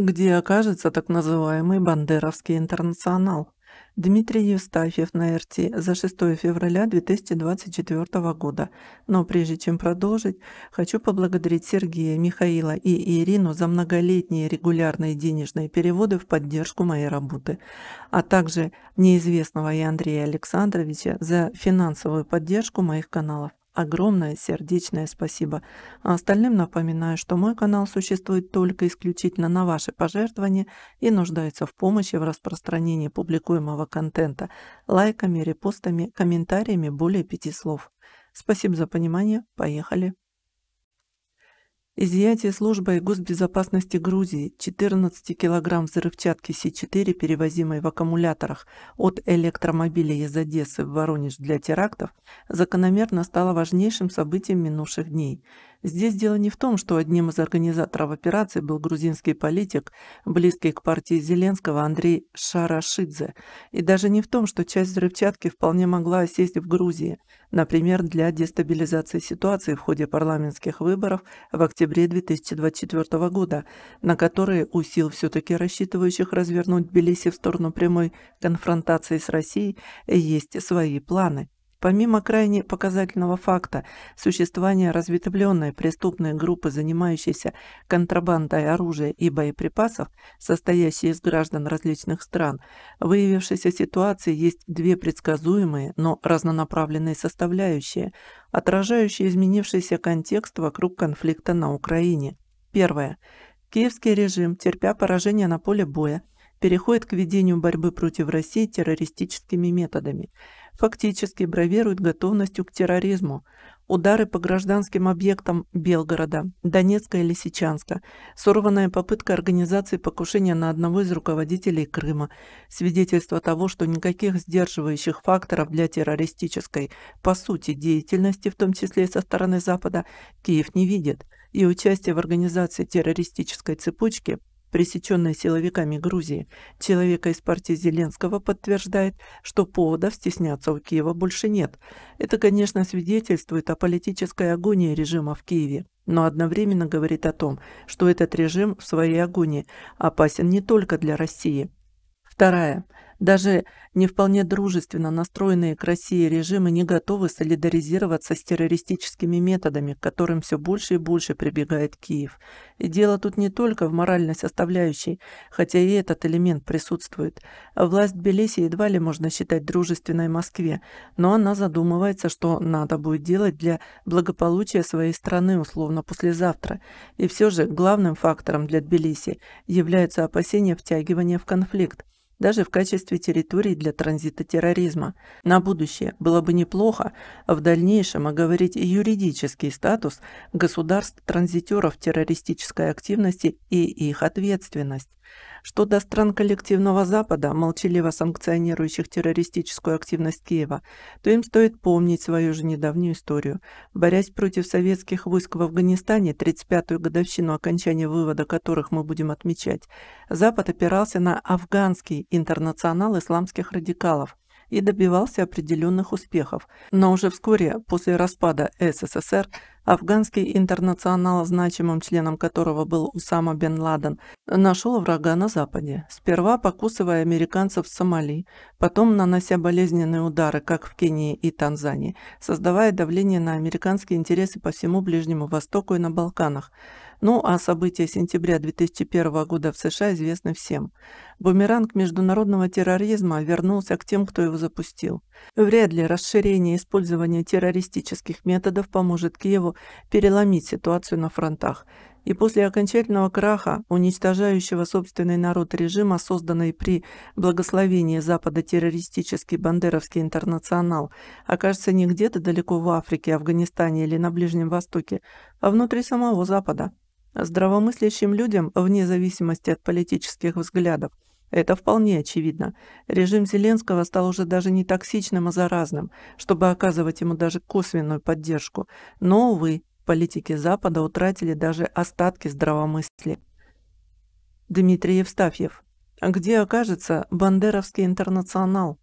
где окажется так называемый Бандеровский интернационал. Дмитрий Евстафьев на РТ за 6 февраля 2024 года. Но прежде чем продолжить, хочу поблагодарить Сергея, Михаила и Ирину за многолетние регулярные денежные переводы в поддержку моей работы, а также неизвестного и Андрея Александровича за финансовую поддержку моих каналов огромное сердечное спасибо. А остальным напоминаю, что мой канал существует только исключительно на ваши пожертвования и нуждается в помощи в распространении публикуемого контента лайками, репостами, комментариями более пяти слов. Спасибо за понимание. Поехали. Изъятие службой госбезопасности Грузии 14 килограмм взрывчатки С-4, перевозимой в аккумуляторах от электромобиля из Одессы в Воронеж для терактов, закономерно стало важнейшим событием минувших дней – Здесь дело не в том, что одним из организаторов операции был грузинский политик, близкий к партии Зеленского Андрей Шарашидзе, и даже не в том, что часть взрывчатки вполне могла осесть в Грузии, например, для дестабилизации ситуации в ходе парламентских выборов в октябре 2024 года, на которые у сил все-таки рассчитывающих развернуть Тбилиси в сторону прямой конфронтации с Россией есть свои планы. Помимо крайне показательного факта существования разветвленной преступной группы, занимающейся контрабандой оружия и боеприпасов, состоящей из граждан различных стран, в выявившейся ситуации есть две предсказуемые, но разнонаправленные составляющие, отражающие изменившийся контекст вокруг конфликта на Украине. Первое. Киевский режим, терпя поражение на поле боя, переходит к ведению борьбы против России террористическими методами, фактически бравирует готовностью к терроризму. Удары по гражданским объектам Белгорода, Донецка и Лисичанска, сорванная попытка организации покушения на одного из руководителей Крыма, свидетельство того, что никаких сдерживающих факторов для террористической, по сути, деятельности, в том числе и со стороны Запада, Киев не видит, и участие в организации террористической цепочки – пресеченная силовиками Грузии, человека из партии Зеленского подтверждает, что поводов стесняться у Киева больше нет. Это, конечно, свидетельствует о политической агонии режима в Киеве, но одновременно говорит о том, что этот режим в своей агонии опасен не только для России. Вторая. Даже не вполне дружественно настроенные к России режимы не готовы солидаризироваться с террористическими методами, к которым все больше и больше прибегает Киев. И дело тут не только в моральной составляющей, хотя и этот элемент присутствует. Власть Тбилиси едва ли можно считать дружественной Москве, но она задумывается, что надо будет делать для благополучия своей страны условно послезавтра. И все же главным фактором для Тбилиси является опасение втягивания в конфликт даже в качестве территории для транзита терроризма. На будущее было бы неплохо в дальнейшем оговорить юридический статус государств-транзитеров террористической активности и их ответственность. Что до стран коллективного Запада, молчаливо санкционирующих террористическую активность Киева, то им стоит помнить свою же недавнюю историю. Борясь против советских войск в Афганистане, 35-ю годовщину окончания вывода которых мы будем отмечать, Запад опирался на афганский интернационал исламских радикалов и добивался определенных успехов, но уже вскоре после распада СССР афганский интернационал, значимым членом которого был Усама бен Ладен, нашел врага на Западе, сперва покусывая американцев в Сомали, потом нанося болезненные удары, как в Кении и Танзании, создавая давление на американские интересы по всему Ближнему Востоку и на Балканах – ну а события сентября 2001 года в США известны всем. Бумеранг международного терроризма вернулся к тем, кто его запустил. Вряд ли расширение использования террористических методов поможет Киеву переломить ситуацию на фронтах. И после окончательного краха, уничтожающего собственный народ режима, созданный при благословении Запада террористический бандеровский интернационал, окажется не где-то далеко в Африке, Афганистане или на Ближнем Востоке, а внутри самого Запада. Здравомыслящим людям, вне зависимости от политических взглядов, это вполне очевидно. Режим Зеленского стал уже даже не токсичным, а заразным, чтобы оказывать ему даже косвенную поддержку. Но, увы, политики Запада утратили даже остатки здравомыслия. Дмитрий Евстафьев. Где окажется Бандеровский интернационал?